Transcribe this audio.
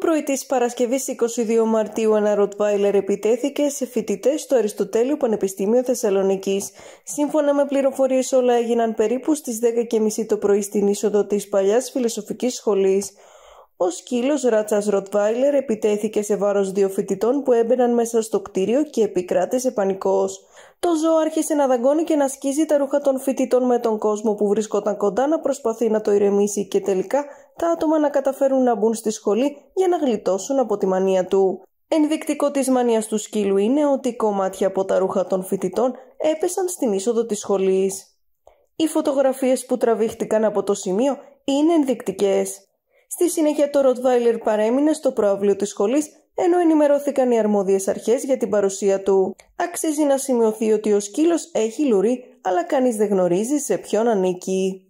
Το πρωί της Παρασκευής 22 Μαρτίου, ένα Ροτβάιλερ επιτέθηκε σε φοιτητές στο Αριστοτέλειο Πανεπιστήμιο Θεσσαλονική. Σύμφωνα με πληροφορίες, όλα έγιναν περίπου στις 10.30 το πρωί στην είσοδο της παλιάς φιλοσοφικής σχολής. Ο σκύλος Ράτσα Ροτβάιλερ επιτέθηκε σε βάρος δύο φοιτητών που έμπαιναν μέσα στο κτίριο και επικράτησε πανικός. Το ζώο άρχισε να δαγκώνει και να σκίζει τα ρούχα των φοιτητών με τον κόσμο που βρισκόταν κοντά να προσπαθεί να το ηρεμήσει και τελικά τα άτομα να καταφέρουν να μπουν στη σχολή για να γλιτώσουν από τη μανία του. Ενδεικτικό της μανίας του σκύλου είναι ότι κομμάτια από τα ρούχα των φοιτητών έπεσαν στην είσοδο της σχολής. Οι φωτογραφίες που τραβήχτηκαν από το σημείο είναι ενδεικτικές. Στη συνέχεια το Ροτβάιλερ παρέμεινε στο προαυλίο της σχολής ενώ ενημερώθηκαν οι αρμόδιες αρχές για την παρουσία του. Αξίζει να σημειωθεί ότι ο σκύλος έχει λουρί αλλά κανείς δεν γνωρίζει σε ποιον ανήκει.